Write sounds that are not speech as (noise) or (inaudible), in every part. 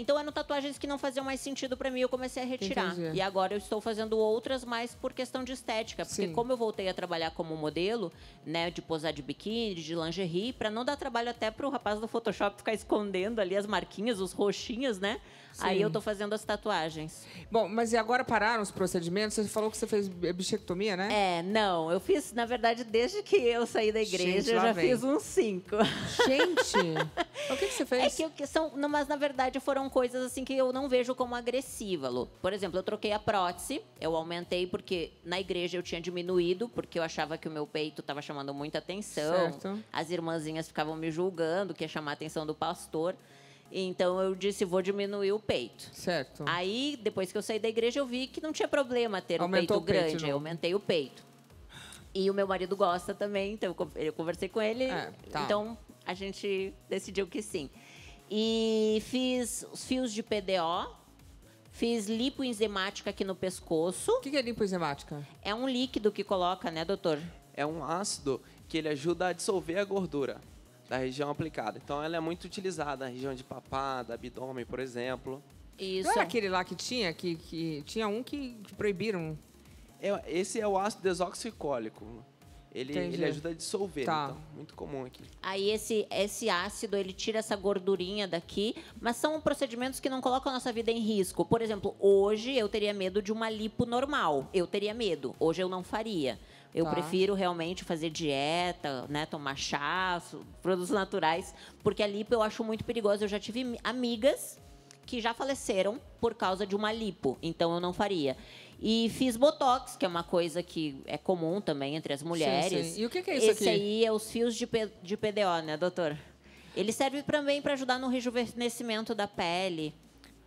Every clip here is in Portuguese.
Então eram tatuagens que não faziam mais sentido para mim, eu comecei a retirar. Entendi. E agora eu estou fazendo outras, mais por questão de estética, porque Sim. como eu voltei a trabalhar como modelo, né, de posar de biquíni, de lingerie, para não dar trabalho até pro rapaz do Photoshop ficar escondendo ali as marquinhas, os roxinhos, né? Aí eu tô fazendo as tatuagens. Bom, mas e agora pararam os procedimentos? Você falou que você fez bichectomia, né? É, não. Eu fiz, na verdade, desde que eu saí da igreja, Gente, eu já vem. fiz uns cinco. Gente! (laughs) o que, que, você fez? É que são, mas na verdade foram coisas assim que eu não vejo como agressiva, Lu. Por exemplo, eu troquei a prótese, eu aumentei porque na igreja eu tinha diminuído, porque eu achava que o meu peito tava chamando muita atenção. Certo. As irmãzinhas ficavam me julgando, que ia chamar a atenção do pastor. Então eu disse, vou diminuir o peito. Certo. Aí, depois que eu saí da igreja, eu vi que não tinha problema ter Aumentou um peito, peito grande. Não. eu aumentei o peito. E o meu marido gosta também, então eu conversei com ele. É, tá. Então a gente decidiu que sim. E fiz os fios de PDO, Fiz lipoenzimática aqui no pescoço. O que, que é lipoenzimática? É um líquido que coloca, né, doutor? É um ácido que ele ajuda a dissolver a gordura da região aplicada. Então ela é muito utilizada na região de papada, abdômen, por exemplo. Isso. Não era aquele lá que tinha, que, que tinha um que, que proibiram. É, esse é o ácido desoxicólico. Ele, ele ajuda a dissolver, tá. então, muito comum aqui. Aí esse, esse ácido, ele tira essa gordurinha daqui, mas são procedimentos que não colocam a nossa vida em risco. Por exemplo, hoje eu teria medo de uma lipo normal, eu teria medo, hoje eu não faria. Eu tá. prefiro realmente fazer dieta, né? Tomar chá, produtos naturais, porque a lipo eu acho muito perigosa. Eu já tive amigas que já faleceram por causa de uma lipo, então eu não faria. E fiz botox, que é uma coisa que é comum também entre as mulheres. Sim, sim. E o que, é isso Esse aqui? Esse aí é os fios de, P, de PDO, né, doutor? Ele serve também para ajudar no rejuvenescimento da pele.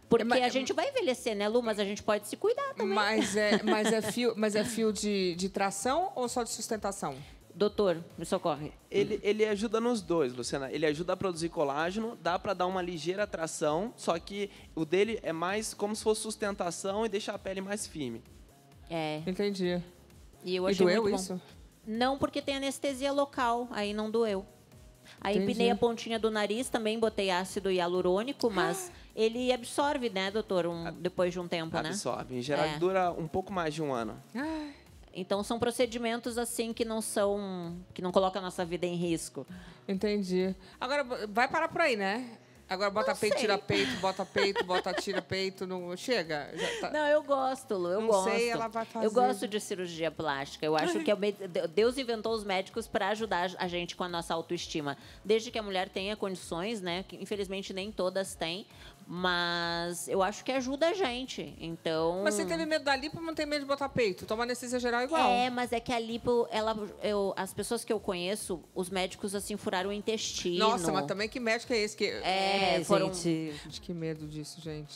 Porque mas, a gente vai envelhecer, né, Lu? Mas a gente pode se cuidar também. Mas é, (laughs) mas é fio, mas é fio de, de tração ou só de sustentação? Doutor, me socorre. Ele, ele ajuda nos dois, Luciana. Ele ajuda a produzir colágeno, dá para dar uma ligeira tração, só que o dele é mais como se fosse sustentação e deixa a pele mais firme. É. Entendi. E, eu achei e doeu isso? Não, porque tem anestesia local, aí não doeu. Aí Entendi. empinei a pontinha do nariz, também botei ácido hialurônico, mas (gasps) ele absorve, né, doutor, um, depois de um tempo, absorve. né? Absorve. Em geral, é. dura um pouco mais de um ano. (gasps) Então são procedimentos assim que não são. que não colocam a nossa vida em risco. Entendi. Agora, vai parar por aí, né? Agora bota não peito, sei. tira peito, bota peito, (laughs) bota tira peito, não chega. Tá... Não, eu gosto, Lu, eu não gosto. Sei, ela vai fazer. Eu gosto de cirurgia plástica. Eu acho que é (laughs) med... Deus inventou os médicos para ajudar a gente com a nossa autoestima, desde que a mulher tenha condições, né? Que infelizmente nem todas têm, mas eu acho que ajuda a gente. Então. Mas você teve medo da lipo, não tem medo de botar peito. Toma anestesia geral igual. É, mas é que a lipo, ela, eu, as pessoas que eu conheço, os médicos assim furaram o intestino. Nossa, mas também que médico é esse que. É, é foram... gente. Que medo disso, gente.